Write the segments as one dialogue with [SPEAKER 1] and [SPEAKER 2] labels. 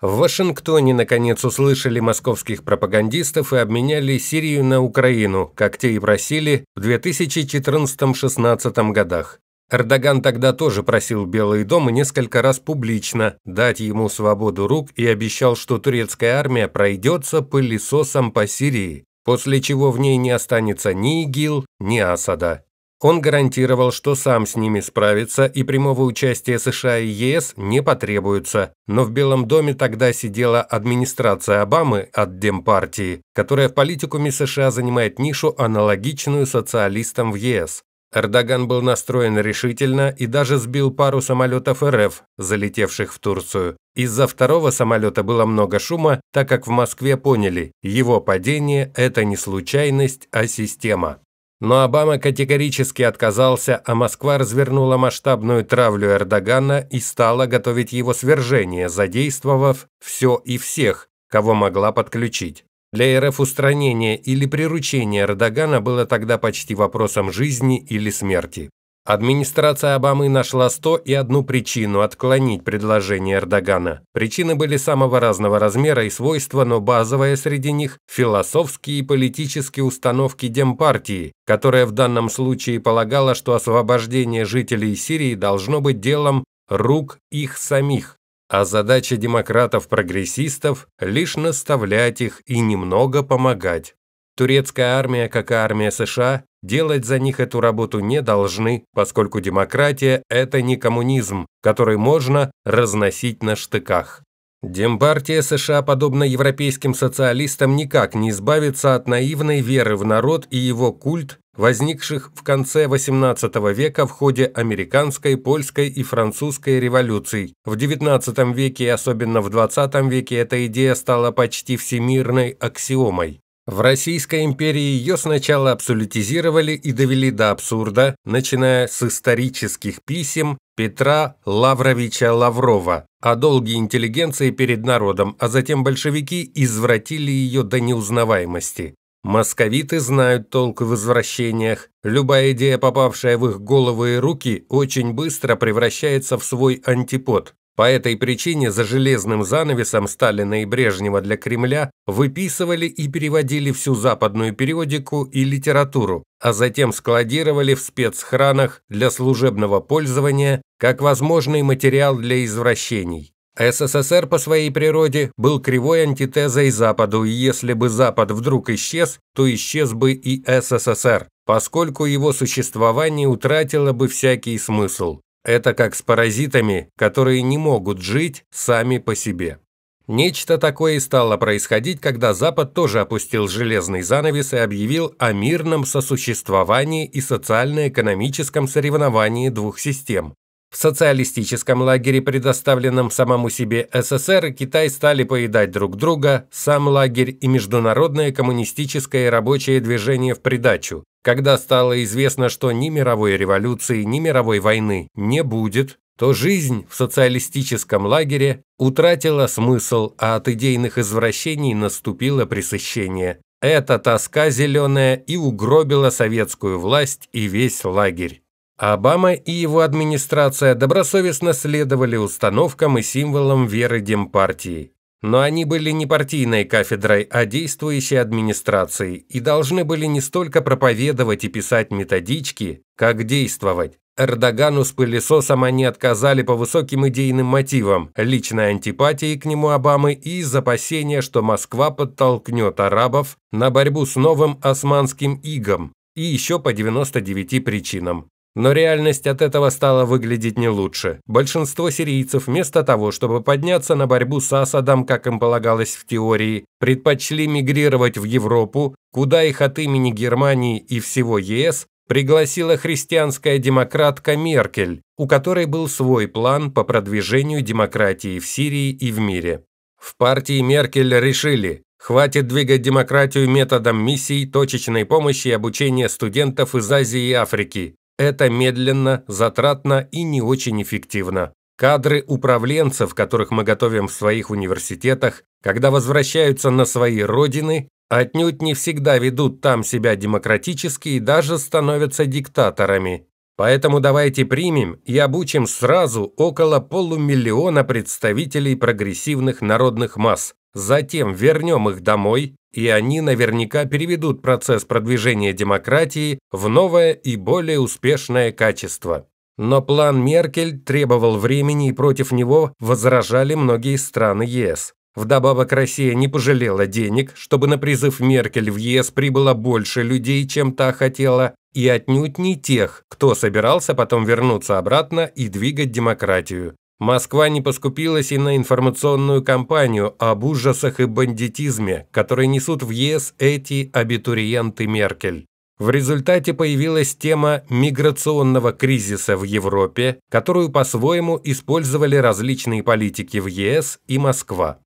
[SPEAKER 1] В Вашингтоне, наконец, услышали московских пропагандистов и обменяли Сирию на Украину, как те и просили, в 2014-16 годах. Эрдоган тогда тоже просил Белый дом несколько раз публично дать ему свободу рук и обещал, что турецкая армия пройдется пылесосом по Сирии, после чего в ней не останется ни ИГИЛ, ни Асада. Он гарантировал, что сам с ними справится и прямого участия США и ЕС не потребуется. Но в Белом доме тогда сидела администрация Обамы от Демпартии, которая в политикуме США занимает нишу, аналогичную социалистам в ЕС. Эрдоган был настроен решительно и даже сбил пару самолетов РФ, залетевших в Турцию. Из-за второго самолета было много шума, так как в Москве поняли, его падение – это не случайность, а система но Обама категорически отказался, а Москва развернула масштабную травлю Эрдогана и стала готовить его свержение, задействовав все и всех, кого могла подключить. Для РФ устранение или приручение Эрдогана было тогда почти вопросом жизни или смерти. Администрация Обамы нашла 101 причину отклонить предложение Эрдогана. Причины были самого разного размера и свойства, но базовая среди них – философские и политические установки Демпартии, которая в данном случае полагала, что освобождение жителей Сирии должно быть делом рук их самих, а задача демократов-прогрессистов – лишь наставлять их и немного помогать. Турецкая армия, как и армия США, делать за них эту работу не должны, поскольку демократия – это не коммунизм, который можно разносить на штыках. Демпартия США, подобно европейским социалистам, никак не избавится от наивной веры в народ и его культ, возникших в конце XVIII века в ходе американской, польской и французской революций. В XIX веке и особенно в XX веке эта идея стала почти всемирной аксиомой. В Российской империи ее сначала абсолютизировали и довели до абсурда, начиная с исторических писем Петра Лавровича Лаврова о долге интеллигенции перед народом, а затем большевики извратили ее до неузнаваемости. Московиты знают толк в извращениях. Любая идея, попавшая в их головы и руки, очень быстро превращается в свой антипод. По этой причине за железным занавесом Сталина и Брежнева для Кремля выписывали и переводили всю западную периодику и литературу, а затем складировали в спецхранах для служебного пользования как возможный материал для извращений. СССР по своей природе был кривой антитезой Западу, и если бы Запад вдруг исчез, то исчез бы и СССР, поскольку его существование утратило бы всякий смысл. Это как с паразитами, которые не могут жить сами по себе. Нечто такое и стало происходить, когда Запад тоже опустил железный занавес и объявил о мирном сосуществовании и социально-экономическом соревновании двух систем. В социалистическом лагере, предоставленном самому себе СССР, и Китай стали поедать друг друга, сам лагерь и международное коммунистическое рабочее движение в придачу. Когда стало известно, что ни мировой революции, ни мировой войны не будет, то жизнь в социалистическом лагере утратила смысл, а от идейных извращений наступило пресыщение. Эта тоска зеленая и угробила советскую власть и весь лагерь. Обама и его администрация добросовестно следовали установкам и символам веры Демпартии. Но они были не партийной кафедрой, а действующей администрацией и должны были не столько проповедовать и писать методички, как действовать. Эрдогану с пылесосом они отказали по высоким идейным мотивам, личной антипатии к нему Обамы и из опасения, что Москва подтолкнет арабов на борьбу с новым османским игом, и еще по 99 причинам. Но реальность от этого стала выглядеть не лучше. Большинство сирийцев вместо того, чтобы подняться на борьбу с Асадом, как им полагалось в теории, предпочли мигрировать в Европу, куда их от имени Германии и всего ЕС пригласила христианская демократка Меркель, у которой был свой план по продвижению демократии в Сирии и в мире. В партии Меркель решили, хватит двигать демократию методом миссий, точечной помощи и обучения студентов из Азии и Африки. Это медленно, затратно и не очень эффективно. Кадры управленцев, которых мы готовим в своих университетах, когда возвращаются на свои родины, отнюдь не всегда ведут там себя демократически и даже становятся диктаторами. Поэтому давайте примем и обучим сразу около полумиллиона представителей прогрессивных народных масс, Затем вернем их домой, и они наверняка переведут процесс продвижения демократии в новое и более успешное качество. Но план Меркель требовал времени, и против него возражали многие страны ЕС. Вдобавок Россия не пожалела денег, чтобы на призыв Меркель в ЕС прибыло больше людей, чем та хотела, и отнюдь не тех, кто собирался потом вернуться обратно и двигать демократию. Москва не поскупилась и на информационную кампанию об ужасах и бандитизме, которые несут в ЕС эти абитуриенты Меркель. В результате появилась тема миграционного кризиса в Европе, которую по-своему использовали различные политики в ЕС и Москва.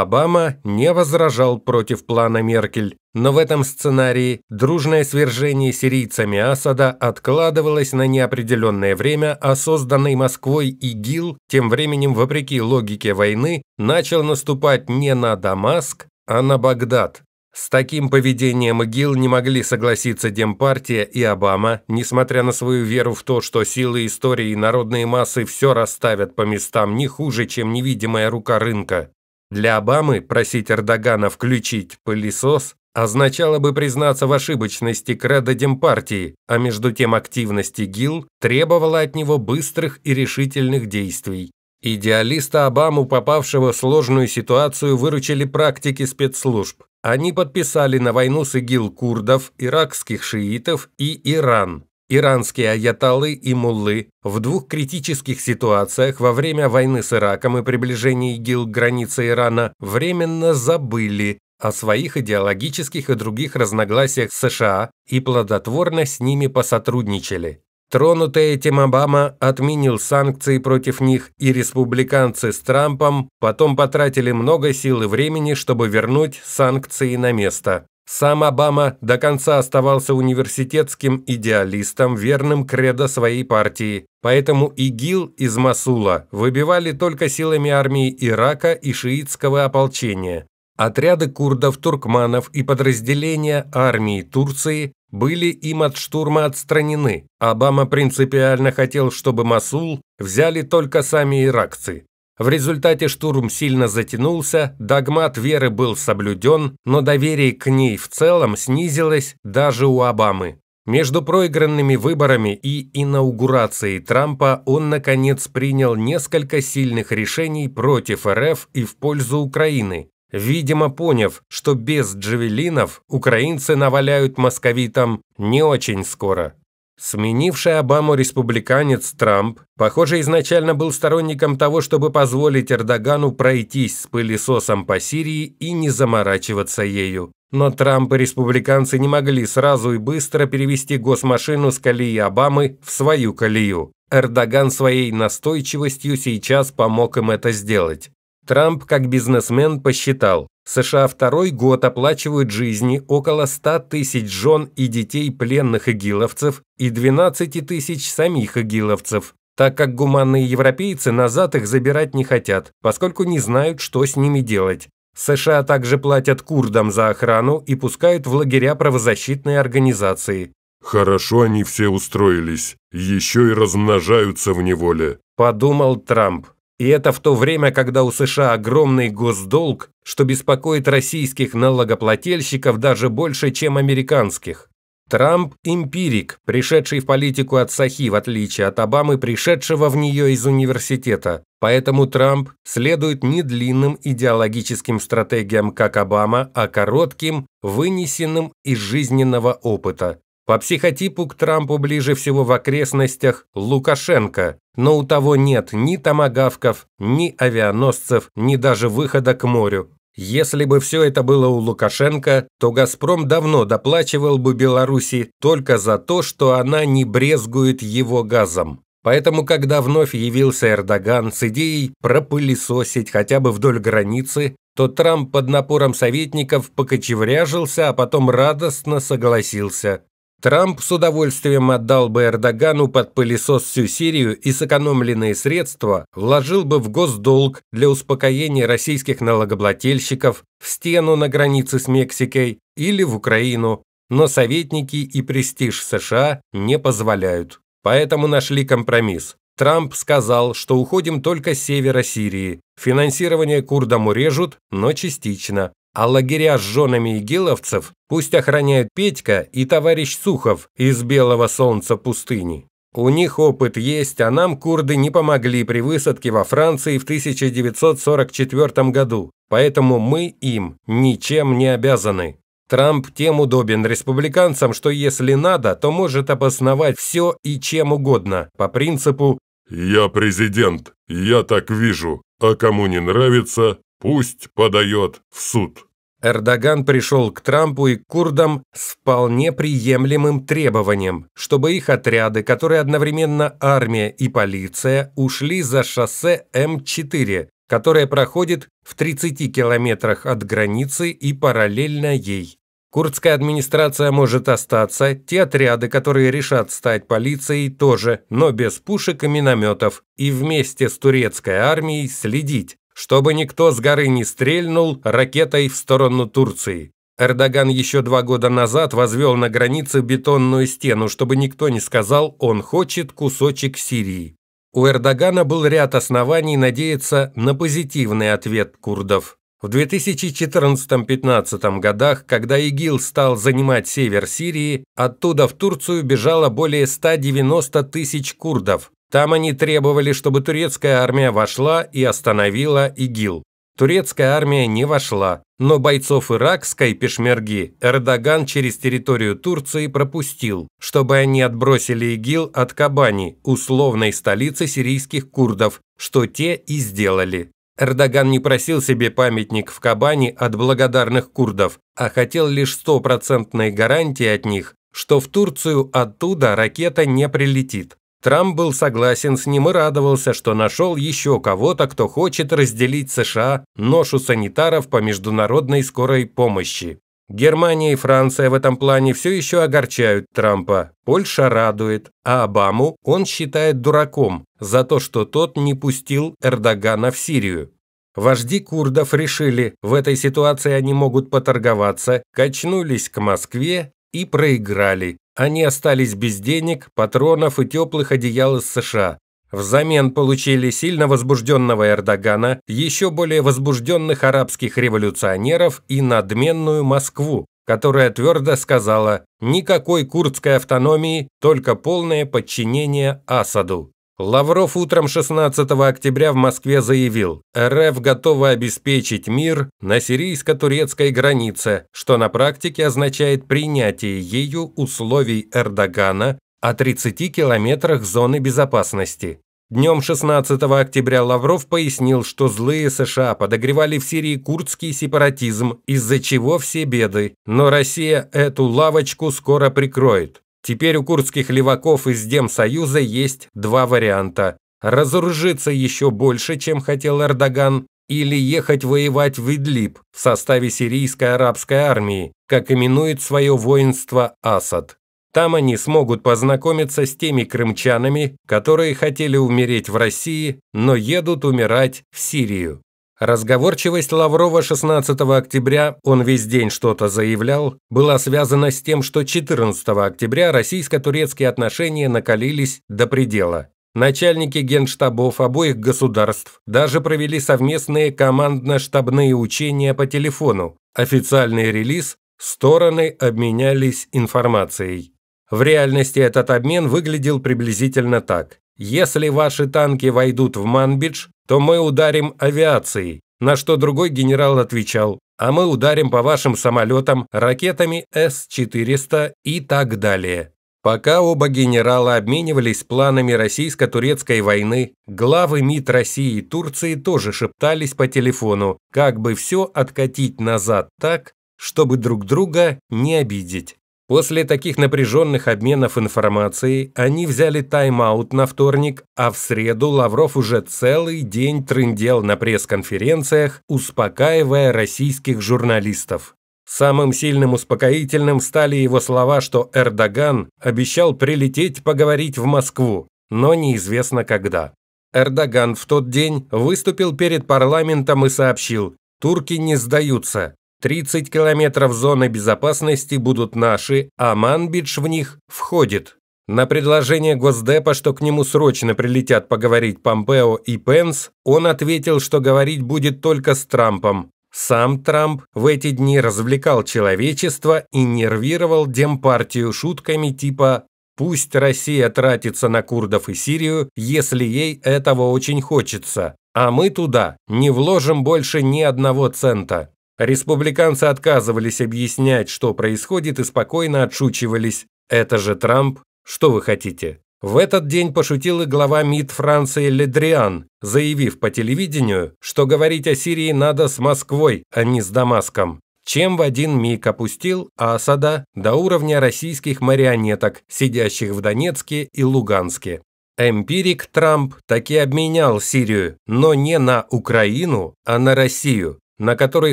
[SPEAKER 1] Обама не возражал против плана Меркель, но в этом сценарии дружное свержение сирийцами Асада откладывалось на неопределенное время, а созданный Москвой ИГИЛ тем временем, вопреки логике войны, начал наступать не на Дамаск, а на Багдад. С таким поведением ИГИЛ не могли согласиться Демпартия и Обама, несмотря на свою веру в то, что силы истории и народные массы все расставят по местам не хуже, чем невидимая рука рынка. Для Обамы просить Эрдогана включить пылесос означало бы признаться в ошибочности кредо Демпартии, а между тем активности Гил требовала от него быстрых и решительных действий. Идеалиста Обаму, попавшего в сложную ситуацию, выручили практики спецслужб. Они подписали на войну с ИГИЛ курдов, иракских шиитов и Иран. Иранские аяталы и муллы в двух критических ситуациях во время войны с Ираком и приближения ИГИЛ к границе Ирана временно забыли о своих идеологических и других разногласиях с США и плодотворно с ними посотрудничали. Тронутый этим Обама отменил санкции против них, и республиканцы с Трампом потом потратили много сил и времени, чтобы вернуть санкции на место. Сам Обама до конца оставался университетским идеалистом, верным кредо своей партии, поэтому ИГИЛ из Масула выбивали только силами армии Ирака и шиитского ополчения. Отряды курдов, туркманов и подразделения армии Турции были им от штурма отстранены. Обама принципиально хотел, чтобы Масул взяли только сами иракцы. В результате штурм сильно затянулся, догмат веры был соблюден, но доверие к ней в целом снизилось даже у Обамы. Между проигранными выборами и инаугурацией Трампа он, наконец, принял несколько сильных решений против РФ и в пользу Украины, видимо, поняв, что без джевелинов украинцы наваляют московитам не очень скоро. Сменивший Обаму республиканец Трамп, похоже, изначально был сторонником того, чтобы позволить Эрдогану пройтись с пылесосом по Сирии и не заморачиваться ею. Но Трамп и республиканцы не могли сразу и быстро перевести госмашину с колеи Обамы в свою колею. Эрдоган своей настойчивостью сейчас помог им это сделать. Трамп, как бизнесмен, посчитал, США второй год оплачивают жизни около 100 тысяч жен и детей пленных игиловцев и 12 тысяч самих игиловцев, так как гуманные европейцы назад их забирать не хотят, поскольку не знают, что с ними делать. США также платят курдам за охрану и пускают в лагеря правозащитные организации. «Хорошо они все устроились, еще и размножаются в неволе», – подумал Трамп. И это в то время, когда у США огромный госдолг, что беспокоит российских налогоплательщиков даже больше, чем американских. Трамп – эмпирик, пришедший в политику от Сахи, в отличие от Обамы, пришедшего в нее из университета. Поэтому Трамп следует не длинным идеологическим стратегиям, как Обама, а коротким, вынесенным из жизненного опыта. По психотипу к Трампу ближе всего в окрестностях Лукашенко, но у того нет ни томагавков, ни авианосцев, ни даже выхода к морю. Если бы все это было у Лукашенко, то «Газпром» давно доплачивал бы Беларуси только за то, что она не брезгует его газом. Поэтому, когда вновь явился Эрдоган с идеей пропылесосить хотя бы вдоль границы, то Трамп под напором советников покочевряжился, а потом радостно согласился. Трамп с удовольствием отдал бы Эрдогану под пылесос всю Сирию и сэкономленные средства вложил бы в госдолг для успокоения российских налогоплательщиков, в стену на границе с Мексикой или в Украину, но советники и престиж США не позволяют. Поэтому нашли компромисс. Трамп сказал, что уходим только с севера Сирии. Финансирование курдам урежут, но частично. А лагеря с женами игиловцев пусть охраняют Петька и товарищ Сухов из белого солнца пустыни. У них опыт есть, а нам курды не помогли при высадке во Франции в 1944 году, поэтому мы им ничем не обязаны. Трамп тем удобен республиканцам, что если надо, то может обосновать все и чем угодно, по принципу «Я президент, я так вижу, а кому не нравится, Пусть подает в суд. Эрдоган пришел к Трампу и к курдам с вполне приемлемым требованием, чтобы их отряды, которые одновременно армия и полиция, ушли за шоссе М4, которое проходит в 30 километрах от границы и параллельно ей. Курдская администрация может остаться, те отряды, которые решат стать полицией, тоже, но без пушек и минометов, и вместе с турецкой армией следить, чтобы никто с горы не стрельнул ракетой в сторону Турции. Эрдоган еще два года назад возвел на границе бетонную стену, чтобы никто не сказал, он хочет кусочек Сирии. У Эрдогана был ряд оснований надеяться на позитивный ответ курдов. В 2014-15 годах, когда ИГИЛ стал занимать север Сирии, оттуда в Турцию бежало более 190 тысяч курдов, там они требовали, чтобы турецкая армия вошла и остановила ИГИЛ. Турецкая армия не вошла, но бойцов иракской пешмерги Эрдоган через территорию Турции пропустил, чтобы они отбросили ИГИЛ от Кабани, условной столицы сирийских курдов, что те и сделали. Эрдоган не просил себе памятник в Кабани от благодарных курдов, а хотел лишь стопроцентной гарантии от них, что в Турцию оттуда ракета не прилетит. Трамп был согласен с ним и радовался, что нашел еще кого-то, кто хочет разделить США ношу санитаров по международной скорой помощи. Германия и Франция в этом плане все еще огорчают Трампа, Польша радует, а Обаму он считает дураком за то, что тот не пустил Эрдогана в Сирию. Вожди курдов решили, в этой ситуации они могут поторговаться, качнулись к Москве и проиграли, они остались без денег, патронов и теплых одеял из США. Взамен получили сильно возбужденного Эрдогана, еще более возбужденных арабских революционеров и надменную Москву, которая твердо сказала «никакой курдской автономии, только полное подчинение Асаду». Лавров утром 16 октября в Москве заявил, РФ готова обеспечить мир на сирийско-турецкой границе, что на практике означает принятие ею условий Эрдогана о 30 километрах зоны безопасности. Днем 16 октября Лавров пояснил, что злые США подогревали в Сирии курдский сепаратизм, из-за чего все беды, но Россия эту лавочку скоро прикроет. Теперь у курдских леваков из Демсоюза есть два варианта. Разоружиться еще больше, чем хотел Эрдоган, или ехать воевать в Идлиб в составе сирийской арабской армии, как именует свое воинство Асад. Там они смогут познакомиться с теми крымчанами, которые хотели умереть в России, но едут умирать в Сирию. Разговорчивость Лаврова 16 октября, он весь день что-то заявлял, была связана с тем, что 14 октября российско-турецкие отношения накалились до предела. Начальники генштабов обоих государств даже провели совместные командно-штабные учения по телефону. Официальный релиз «Стороны обменялись информацией». В реальности этот обмен выглядел приблизительно так. Если ваши танки войдут в Манбидж, то мы ударим авиацией, на что другой генерал отвечал, а мы ударим по вашим самолетам, ракетами С-400 и так далее. Пока оба генерала обменивались планами российско-турецкой войны, главы МИД России и Турции тоже шептались по телефону, как бы все откатить назад так, чтобы друг друга не обидеть. После таких напряженных обменов информацией они взяли тайм-аут на вторник, а в среду Лавров уже целый день трындел на пресс-конференциях, успокаивая российских журналистов. Самым сильным успокоительным стали его слова, что Эрдоган обещал прилететь поговорить в Москву, но неизвестно когда. Эрдоган в тот день выступил перед парламентом и сообщил, турки не сдаются, 30 километров зоны безопасности будут наши, а Манбидж в них входит. На предложение Госдепа, что к нему срочно прилетят поговорить Помпео и Пенс, он ответил, что говорить будет только с Трампом. Сам Трамп в эти дни развлекал человечество и нервировал Демпартию шутками типа «Пусть Россия тратится на курдов и Сирию, если ей этого очень хочется, а мы туда не вложим больше ни одного цента». Республиканцы отказывались объяснять, что происходит, и спокойно отшучивались. «Это же Трамп. Что вы хотите?» В этот день пошутил и глава МИД Франции Ледриан, заявив по телевидению, что говорить о Сирии надо с Москвой, а не с Дамаском. Чем в один миг опустил Асада до уровня российских марионеток, сидящих в Донецке и Луганске. Эмпирик Трамп таки обменял Сирию, но не на Украину, а на Россию на которой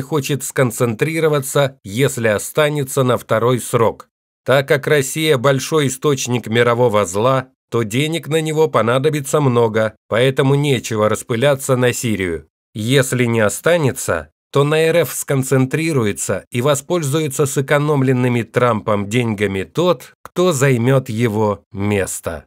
[SPEAKER 1] хочет сконцентрироваться, если останется на второй срок. Так как Россия большой источник мирового зла, то денег на него понадобится много, поэтому нечего распыляться на Сирию. Если не останется, то на РФ сконцентрируется и воспользуется сэкономленными Трампом деньгами тот, кто займет его место.